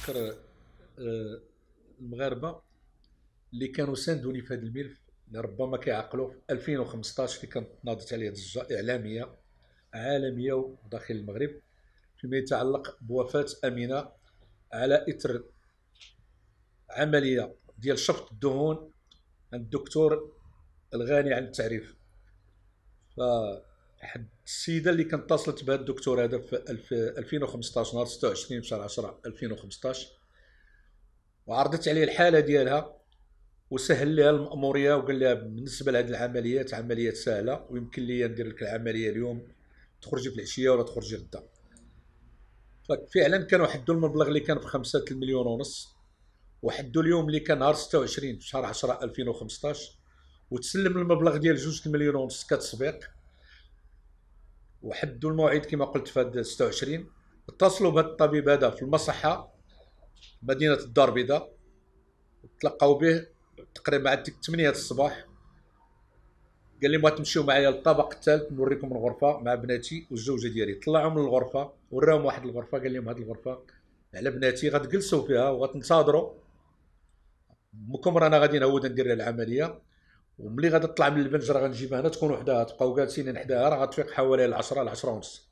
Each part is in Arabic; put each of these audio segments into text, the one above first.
نفكر آه، المغاربه اللي كانوا ساندوني في هذا الملف ربما كيعقلوا في 2015 اللي كانت ناضت عليه ضجه اعلاميه عالميه وداخل المغرب فيما يتعلق بوفاه امينه على اثر عمليه ديال شفط الدهون عند الدكتور الغني عن التعريف ف حد السيده اللي كانت اتصلت بهذا الدكتور هذا في 2015 نهار 26 في شهر 10 2015 وعرضت عليه الحاله ديالها وسهل لها الماموريه وقال لها بالنسبه لهذه العمليات عمليات سهله ويمكن لي ندير لك العمليه اليوم تخرجي في العشيه ولا تخرجي غدا ففعلا كان واحد المبلغ اللي كان في 5 المليون ونص وحدوا اليوم اللي كان نهار 26 في شهر 10 2015 وتسلم المبلغ ديال 2 مليون ونص كتصبيق وحدوا الموعد كما قلت في هذا 26 اتصلوا بهذا الطبيب هذا في المصحه مدينه الدار البيضاء تلقاو به تقريبا عند 8 الصباح قال لهم تمشيو معايا للطابق الثالث نوريكم الغرفه مع بناتي والزوجه ديالي طلعوا من الغرفه وراهم واحد الغرفه قال لهم هذه الغرفه على بناتي غتجلسوا فيها وغتنتظروا مكم رانا غادي نعود ندير العمليه وملي غادي تطلع من البنج راه غنجيبها هنا تكون وحدها تبقاو جالسين حداها راه غتفيق حوالي العشرة 10 ل 10 ونص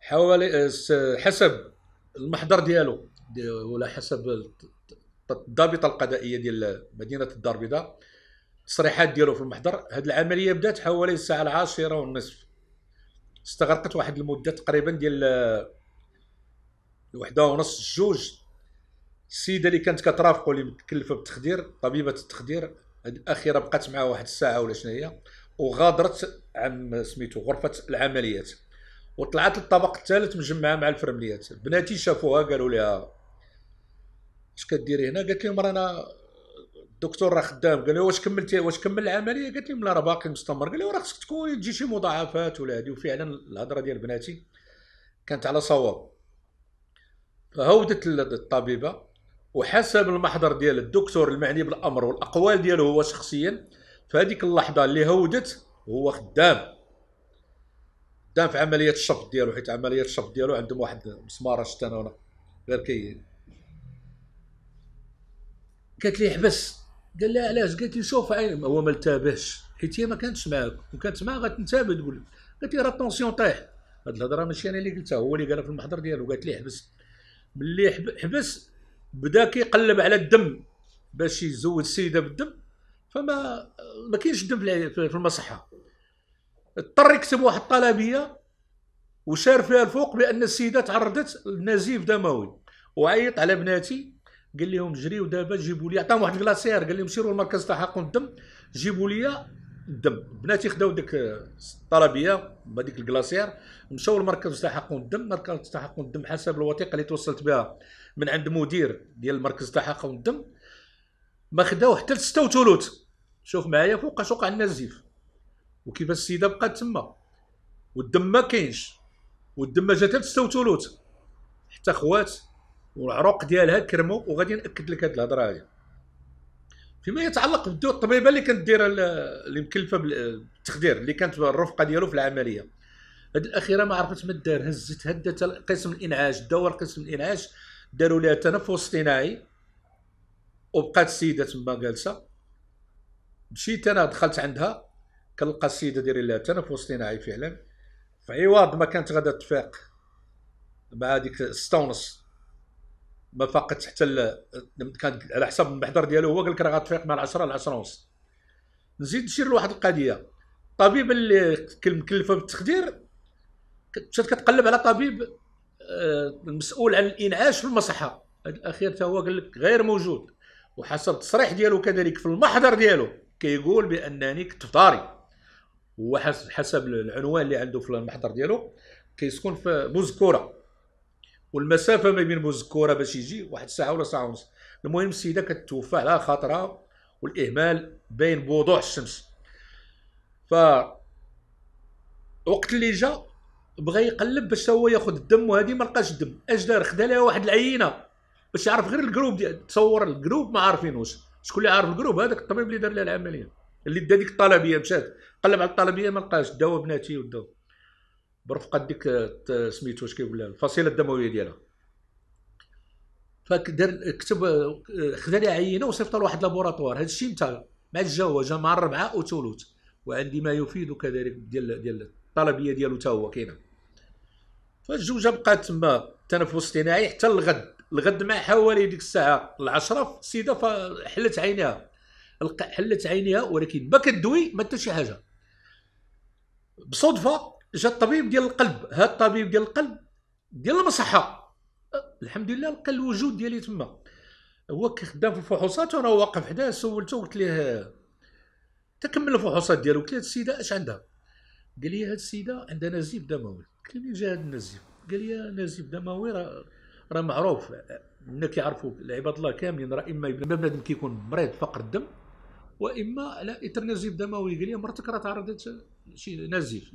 حوالي حسب المحضر ديالو ولا حسب الضابطه القضائيه ديال مدينه الدار البيضاء التصريحات ديالو في المحضر هاد العمليه بدات حوالي الساعه العاشرة والنصف استغرقت واحد المده تقريبا ديال الوحده ونص جوج السيده اللي كانت كترافقو اللي متكلفه بالتخدير طبيبه التخدير الاخيره بقات معها واحد الساعه ولا شنو هي وغادرت عم سميتو غرفه العمليات وطلعت للطبق الثالث مجمعه مع الفرمليات بناتي شافوها قالوا لها اش كديري هنا قالت لهم رانا الدكتور راه خدام قال لي واش كملتي واش كمل العمليه قالت لهم لا راه باقي مستمر قال لي راه خصك تكون تجي شي مضاعفات ولا هادي وفعلا الهضره ديال بناتي كانت على صواب فهودت الطبيبه وحسب المحضر ديال الدكتور المعني بالامر والاقوال ديالو هو شخصيا فهذيك اللحظه اللي هودت هو خدام خدام في عمليه الشفط ديالو حيت عمليه الشفط ديالو عندهم واحد مسمار شفت انا هنا غير كي قالت لي حبس قال لها علاش قالت لي شوف عين هو ما التابهش حيت هي ما كانتش معاك وكانت معاه غتنتابه تقول لك قالت لي راه طونسيون طايح هاد الهضره ماشي انا اللي قلتها هو اللي قالها في المحضر ديالو قالت لي حبس ملي حبس بدا كيقلب على الدم باش يزود السيده بالدم فما ما كاينش الدم في المصحه اضطر يكتب واحد الطلبيه وشار فيها الفوق بان السيده تعرضت لنزيف دموي وعيط على بناتي قال لهم جريو دابا جيبوا لي عطاهم واحد الكلاسير قال لهم سيروا لمركز تحقن الدم جيبوا لي الدم بناتي خداو ديك الطلبيه بهذيك الكلاسير مشاو لمركز تحقن الدم مركز تحقن الدم حسب الوثيقه اللي توصلت بها من عند مدير ديال المركز تاع قوم الدم ما خداوه حتى لستة وثلث شوف معايا فوقاش وقع النزيف وكيفاش السيده بقات تما والدم ما كاينش والدم ما جات حتى لستة وثلث حتى خوات والعروق ديالها كرمو وغادي ناكد لك هذه الهضره هذه فيما يتعلق بالدو الطبيبه اللي كانت دايره اللي مكلفه بالتخدير اللي كانت الرفقه ديالو في العمليه هاد الاخيره ما عرفت ما دار هزت هدت قسم الانعاش دور قسم الانعاش داروا لها تنفس اصطناعي وبقات السيده تما جالسه مشيت انا دخلت عندها كنلقى السيده دايرين لها تنفس اصطناعي فعلا في عوض ما كانت غادا تفاق مع هذيك ستونس ما فاقت حتى ل... كان على حسب المحضر ديالو هو قال لك راه غاتفيق مع 10 ل 10 ونص نزيد نشير لواحد القضيه الطبيب اللي مكلفه بالتخدير مشات كتقلب على طبيب المسؤول آه، عن الانعاش في المصحه هذا الاخير حتى هو قال لك غير موجود وحسب التصريح ديالو كذلك في المحضر ديالو كيقول كي بانني كنت في داري وحسب العنوان اللي عنده في المحضر ديالو كيسكن في بوزكوره والمسافه ما بين بوزكوره باش يجي واحد ساعه ولا ساعه ونص المهم السيده كتوفى على خاطرها والاهمال بين بوضوح الشمس ف وقت اللي جا بغى يقلب باش هو ياخذ الدم وهذه ما لقاش الدم اش دار خدا لها واحد العينه باش يعرف غير الجروب ديال تصور الجروب ما عارفينوش شكون اللي عارف الجروب هذاك الطبيب اللي دار لها العمليه اللي دا ديك الطلبيه مشات قلب على الطلبيه ما لقاش الدواء بناتي والدواء برفقه ديك سميتو اش كيقول الفصيله الدمويه ديالها فدار كتب خدا لها عينه وصيفطها لواحد لابوراتوار هذا الشيء متى مع الجو جا مع الربعاء وثلوث وعندي ما يفيد كذلك ديال ديال الطلبيه ديالو تا هو كاينه فالجوجه بقات تما التنفس اصطناعي حتى الغد الغد مع حوالي ديك الساعه العشرة السيده فحلت عينيها حلت عينيها ولكن ما كدوي ما حتى شي حاجه بصدفه جا الطبيب ديال القلب هاد الطبيب ديال القلب ديال المصحه الحمد لله لقى الوجود ديالي تما هو خدام في الفحوصات وانا واقف حداه سولته قلت ليه تكمل الفحوصات ديالو قلت لها السيده اش عندها قال لي هاد السيده عندها نزيف دموي قلت له جا هاد النزيف قال لي نزيف دموي راه راه معروف منا كيعرفوا العباد الله كاملين راه اما بنادم كيكون مريض فقر الدم واما على اثر نزيف دموي قال لي مرتك راه تعرضت شي نزيف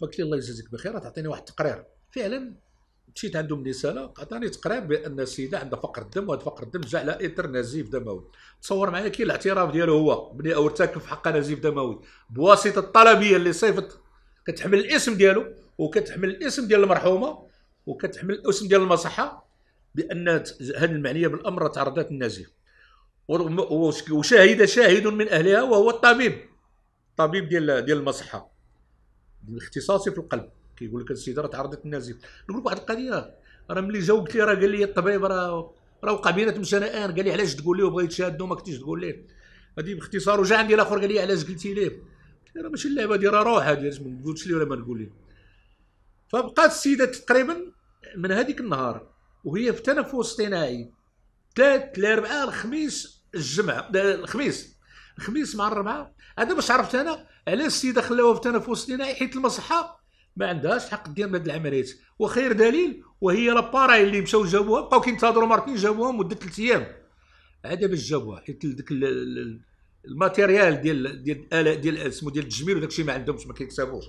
فقلت له الله يجازيك بخير تعطيني واحد التقرير فعلا مشيت عندهم رساله عطاني تقرير بان السيده عندها فقر الدم وهذا فقر الدم جاء على اثر نزيف دموي تصور معايا كي الاعتراف ديالو هو بلي او ارتكب في حق نزيف دموي بواسطه الطلبيه اللي صيفط كتحمل الاسم ديالو وكتحمل الاسم ديال المرحومه وكتحمل الاسم ديال المصحه بان هذه المعنيه بالامر تعرضت للنزيف وشاهد شاهد من اهلها وهو الطبيب الطبيب ديال ديال المصحه اختصاصي في القلب كيقول لك السيده راه تعرضت للنزيف نقول لك واحد القضيه راه ملي جا قلت لي راه قال لي الطبيب راه راه وقع بيناتهم سنان قال لي علاش تقول ليه وبغا يتشهد ما كنتيش تقول ليه هذه باختصار وجا عندي الاخر قال لي علاش قلتي ليه قلت له راه ماشي اللعبه راه روح هذه ما تقولش ليه ولا ما تقول ليه فبقات السيده تقريبا من هذيك النهار وهي في تنفس اصطناعي ثلاث الاربعاء الخميس الجمعه الخميس الخميس مع الربعه هذا باش عرفت انا علاش السيده خلاوها في تنفس اصطناعي حيت المصحه ما عندهاش حق دير بهاد العمليات وخير دليل وهي لاباراي اللي مشاو جابوها بقاو كينتظروا مارتين جابوها مده ثلاث ايام عاد باش جابوها حيت ديك الماتيريال ديال ديال الاله ديال اسمو ديال التجميل وداك الشيء ما عندهمش ما كيكتسبوش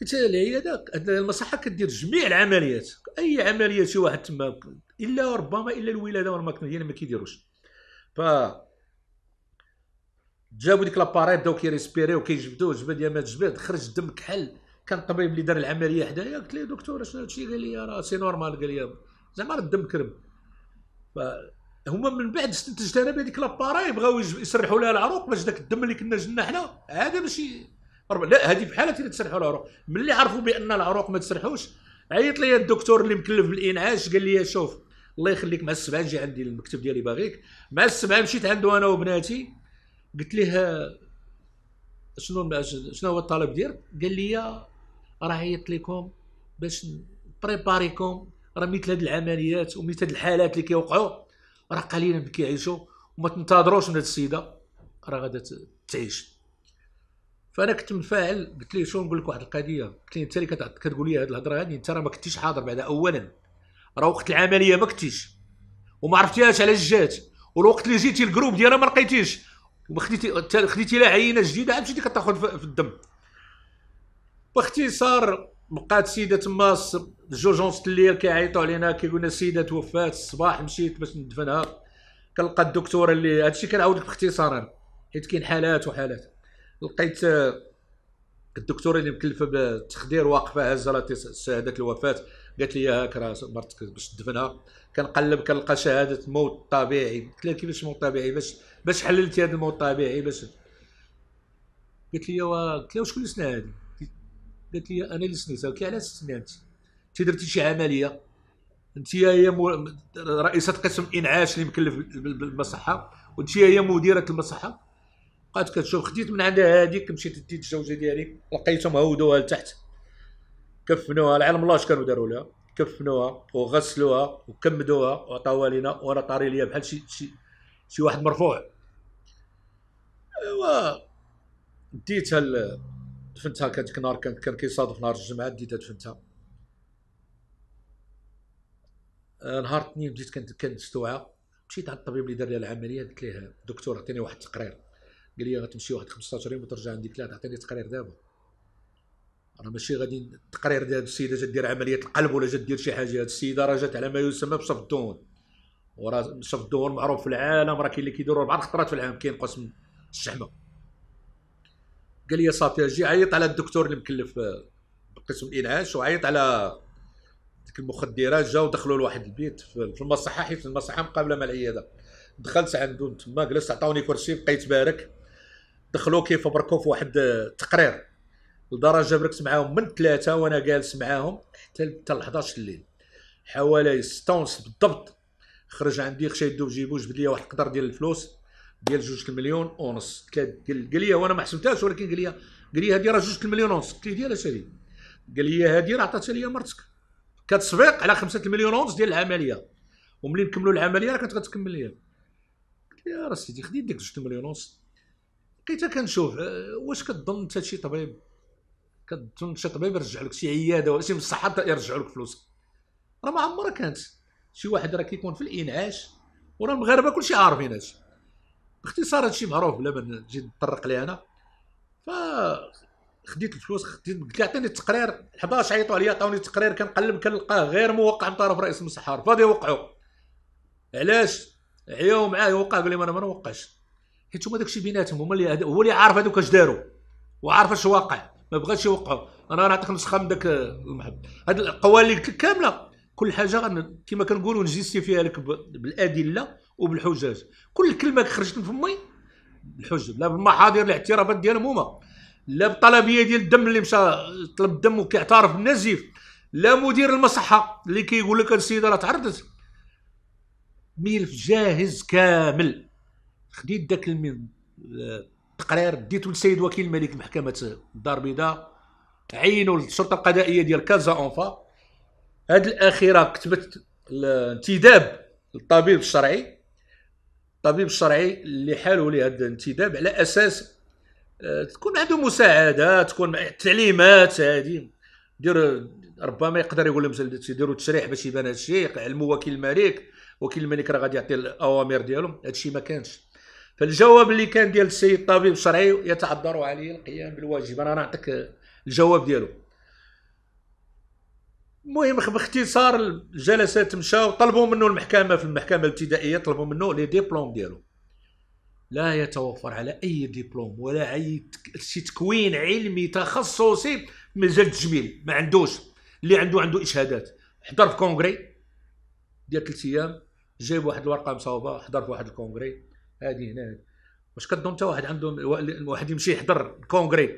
حيت العياده المصحه كدير جميع العمليات اي عمليه شي واحد تما الا ربما الا الولاده ولا هي ما كيديروش ف جابوا ديك لاباراي بداو كيريسبيريو كيجبدوه جبد يا ما جبد خرج الدم كحل كان الطبيب اللي دار العمليه حدايا قلت له دكتور شنو هادشي قال لي راه سي نورمال قال لي زعما راه الدم كرب فهما من بعد استنتجت انا بهذيك لاباراي بغاو يسرحوا لها العروق باش داك الدم اللي كنا جنا حنا هذا ماشي لا هذه حاله اللي تسرحوا العروق ملي عرفوا بان العروق ما تسرحوش عيط لي الدكتور اللي مكلف بالانعاش قال لي شوف الله يخليك مع السبعه نجي عندي المكتب ديالي باغيك مع السبعه مشيت عنده انا وبناتي قلت ليه شنو شنو هو الطلب ديالك قال لي راه عيطت لكم باش بريباريكم راه مثل هاد العمليات ومثل هاد الحالات اللي كيوقعوا راه قليلا اللي كيعيشوا وما تنتظروش من هاد السيده راه غادا تعيش فانا كنت مفاعل قلت ليه شنو نقول لك واحد القضيه قلت ليه انت اللي كتقول لي هاد الهضره هادي انت راه ما كنتيش حاضر بعدا اولا راه وقت العمليه ما كنتيش وما عرفتيهاش علاش جات والوقت اللي جيتي الجروب ديالها ما لقيتيش وما خديتي خديتي لها عينه جديده عاد مشيتي كتاخذ في الدم باختصار بقات سيده تما جوج الليل كيعيطوا علينا كيقولنا سيده توفات الصباح مشيت باش ندفنها كنلقى الدكتوره اللي هادشي كنعاود لك باختصار انا حيت كاين حالات وحالات لقيت آه، الدكتوره اللي مكلفه بالتخدير واقفه هزه شهاده الوفاه قالت لي هاك راه مرتك باش تدفنها كنقلب كنلقى شهاده موت طبيعي قلت لها كيفاش موت طبيعي باش باش حللتي هذا الموت الطبيعي باش قالت لي قلت لها وشكون اللي سنا هذه قالت لي انا اللي سنيتها قلت لها علاش سنيتها انت انت درتي شي عمليه انت هي مو... رئيسه قسم انعاش اللي مكلف بالمصحه وانت هي مديره المصحه بقات كتشوف خديت من عندها هذيك مشيت ديت الزوجه ديالي لقيتهم هودوها لتحت كفنوها لعلم الله اش كانوا داروا لها كفنوها وغسلوها وكمدوها وعطاوها لينا وانا طاري ليا بحال شي شي شي واحد مرفوع ايوا ديتها دفنتها كانت كنار كان كيصادف آه، نهار الجمعه ديتها دفنتها نهار الاثنين بديت كنت كنستوعى مشيت عند الطبيب اللي دار لي العمليه قلت ليه دكتور عطيني واحد التقرير قال لي غتمشي واحد 15 يوم وترجع عندي ثلاثه عطيني تقرير دابا راه ماشي غادي التقرير ديال السيده جات دير عمليه القلب ولا جات دير شي حاجه هاد السيده راه جات على ما يسمى بصف الدهون وراه بصف الدهون معروف في العالم راه كاين اللي كيديروا اربع خطرات في العام كينقص من الشحمه قال لي صافي اجي عيط على الدكتور اللي مكلف آه، بقسم الانعاش وعيط على ديك المخدرات جاوا دخلوا لواحد البيت في المصحه حيت المصحه مقابله مع العياده دخلت عندو تما جلست عطاوني كرسي بقيت بارك دخلوا كيف بركوا في واحد التقرير آه، لدرجه بركت معاهم من ثلاثه وانا جالس معاهم حتى حتى 11 الليل حوالي 6 ونص بالضبط خرج عندي خشا يدو جيبو جبد لي واحد القدر ديال الفلوس ديال جوج المليون ونص قال لي وانا ما حسبتهاش ولكن قال لي قال لي هذه راه جوج المليون ونص قلت له ديال هذه قال لي هذه راه عطاتها لي مرتك كتصفيق على خمسة المليون ونص ديال العمليه وملي نكملوا العمليه راه كانت غتكمل ليا قلت له يا راه سيدي خدي ديك جوج المليون ونص بقيت كنشوف آه، واش كتظن انت شي طبيب كتظن شي طبيب يرجع لك شي عياده ولا شي مصحه الصحه يرجعوا لك فلوسك راه ما عمرها كانت شي واحد راه كيكون في الانعاش وراه المغاربه كلشي عارفين هادشي باختصار هادشي معروف بلا ما نجي نطرق ليه انا ف خديت الفلوس خديت قلت له عطيني التقرير حباش عيطوا عليا عطاوني التقرير كنقلب كنلقاه غير موقع من طرف رئيس المسحار فاضي وقعوا علاش عياو معايا وقع قال لي انا ما نوقعش حيت هما داكشي بيناتهم هما اللي هو اللي عارف هادوك اش داروا وعارف اش واقع ما بغاش يوقعوا انا نعطيك نسخه من داك المحب هاد القوالي كامله كل حاجه كما كنقولوا نجيستي فيها لك بالادله وبالحجاج كل كلمه خرجت من فمي الحجاج لا بالمحاضر الاعترافات ديالهم هما لا بالطلبيه ديال الدم اللي مشى طلب الدم وكيعترف بالنزيف لا مدير المصحه اللي كيقول لك السيده راه تعرضت ملف جاهز كامل خديت داك التقرير ديته للسيد وكيل الملك محكمه الدار البيضاء عينوا الشرطه القضائيه ديال كازا اونفا هاد الاخيره كتبت الانتداب للطبيب الشرعي الطبيب الشرعي اللي حالوا لهذا الانتداب على اساس آه، تكون عنده مساعده تكون تعليمات هذه دير ربما يقدر يقول لهم ديروا تشريح باش يبان هذا الشيء علموا وكيل الملك وكيل الملك راه غادي يعطي الاوامر ديالهم هذا الشيء ما كانش فالجواب اللي كان ديال السيد الطبيب الشرعي يتعذر عليه القيام بالواجب انا نعطيك الجواب ديالو المهم باختصار الجلسات مشاو طلبوا منه المحكمه في المحكمه الابتدائيه طلبوا منه لي ديبلوم ديالو لا يتوفر على اي ديبلوم ولا اي شي تكوين علمي تخصصي في مجال التجميل ما عندوش اللي عنده عنده اشهادات حضر في كونغري ديال ثلاث ايام جايب واحد الورقه مصاوبه حضر في واحد الكونغري هادي هنا واش كظن حتى واحد عنده واحد يمشي يحضر الكونغري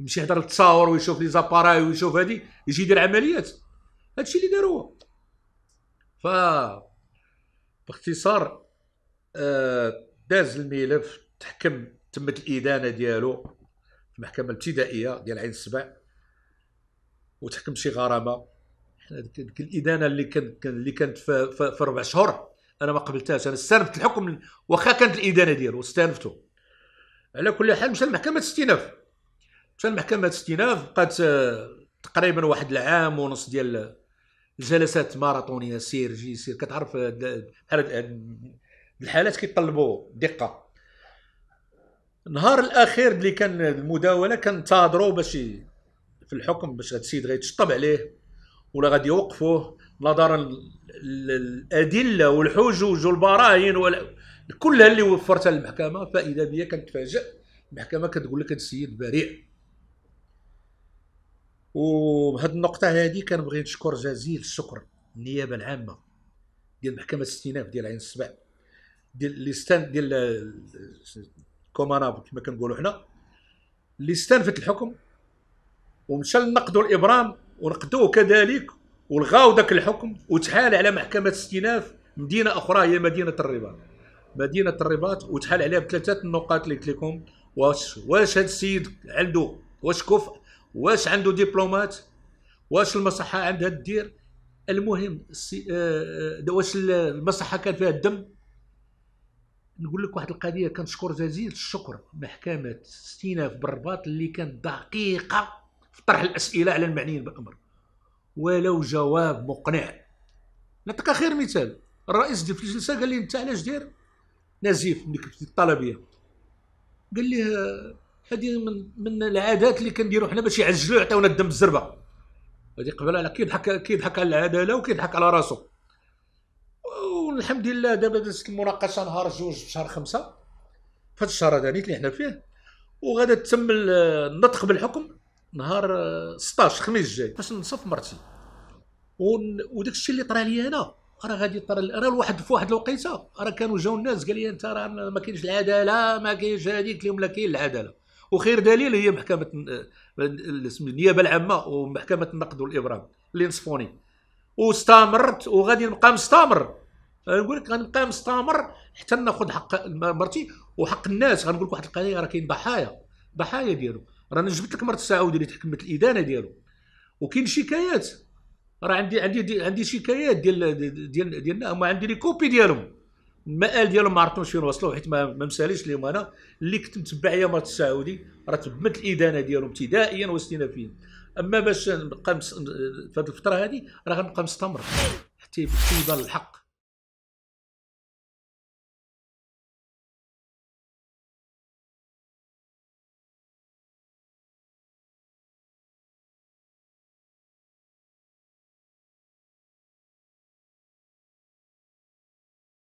يمشي يحضر التصاور ويشوف لي زاباراي ويشوف هادي يجي يدير عمليات هادشي اللي داروه ف باختصار آه، داز الملف تحكم تمت الادانه ديالو في المحكمه الابتدائيه ديال عين السبع وتحكم شي غرامه ديك الادانه اللي كانت اللي كانت في, ربع شهور انا ما قبلتهاش انا استانفت الحكم واخا كانت الادانه ديالو استانفته على كل حال مشى لمحكمه الاستئناف مشى لمحكمه الاستئناف بقات آه، تقريبا واحد العام ونص ديال جلسات ماراطونيه سير جي سير كتعرف آه، آه، الحالات كيطلبوا دقه النهار الاخير اللي كان المداوله كنتظروا باش في الحكم باش هذا السيد غيتشطب عليه ولا غادي يوقفوه نظرا للادله والحجوج والبراهين كلها اللي وفرتها للمحكمه فاذا بيا كنتفاجئ المحكمه كتقول لك هذا السيد بريء وبهاد النقطة هذه كنبغي نشكر جزيل الشكر النيابة العامة ديال محكمة الاستئناف ديال عين السبع ديال اللي ستان ديال كوماناب كما كنقولوا حنا اللي استنفت الحكم ومشى لنقدوا الابرام ونقدوه كذلك ولغاو ذاك الحكم وتحال على محكمه استئناف مدينه اخرى هي مدينه الرباط مدينه الرباط وتحال عليها بثلاثه النقاط اللي قلت لكم واش واش هذا السيد عنده واش كفء واش عنده ديبلومات واش المصحه عندها الدير المهم السي... آه... آه، واش المصحه كان فيها الدم نقول لك واحد القضيه كنشكر جزيل الشكر محكمه استئناف بالرباط اللي كانت دقيقه في طرح الاسئله على المعنيين بالامر ولو جواب مقنع نعطيك خير مثال الرئيس في الجلسه قال لي انت علاش داير نزيف ملي كنت الطلبيه قال لي آه، هذه من من العادات اللي كنديروا حنا باش يعجلوا يعطيونا الدم بالزربه هذه قبل على كيضحك كيضحك على العداله وكيضحك على راسو والحمد لله دابا دازت المناقشه نهار جوج في شهر خمسة في هذا الشهر هذا اللي حنا فيه وغادا تتم النطق بالحكم نهار 16 خميس الجاي باش نصف مرتي وداك الشيء اللي طرا لي انا راه غادي طرا راه الواحد في واحد الوقيته راه كانوا جاو الناس قال لي انت راه ما كاينش العداله ما كاينش هذيك اليوم لا كاين العداله وخير دليل هي محكمه النيابه العامه ومحكمه النقد والابرام اللي نصفوني واستمرت وغادي نبقى مستمر نقول لك غنبقى مستمر حتى ناخذ حق مرتي وحق الناس غنقول لك واحد القضيه راه كاين ضحايا ضحايا ديالو رانا جبت لك مرت السعودي اللي تحكمت الادانه ديالو وكاين شكايات راه عندي عندي عندي شكايات ديال ديال ديالنا هما عندي لي كوبي ديالهم المآل ديالهم ما عرفتهمش فين وصلوا حيت ما مساليش ليهم انا اللي كنت متبع يا مرت السعودي راه تبنت الادانه ديالهم ابتدائيا فين اما باش نبقى مس... في هذه الفتره هذه راه غنبقى مستمر حتى يبان الحق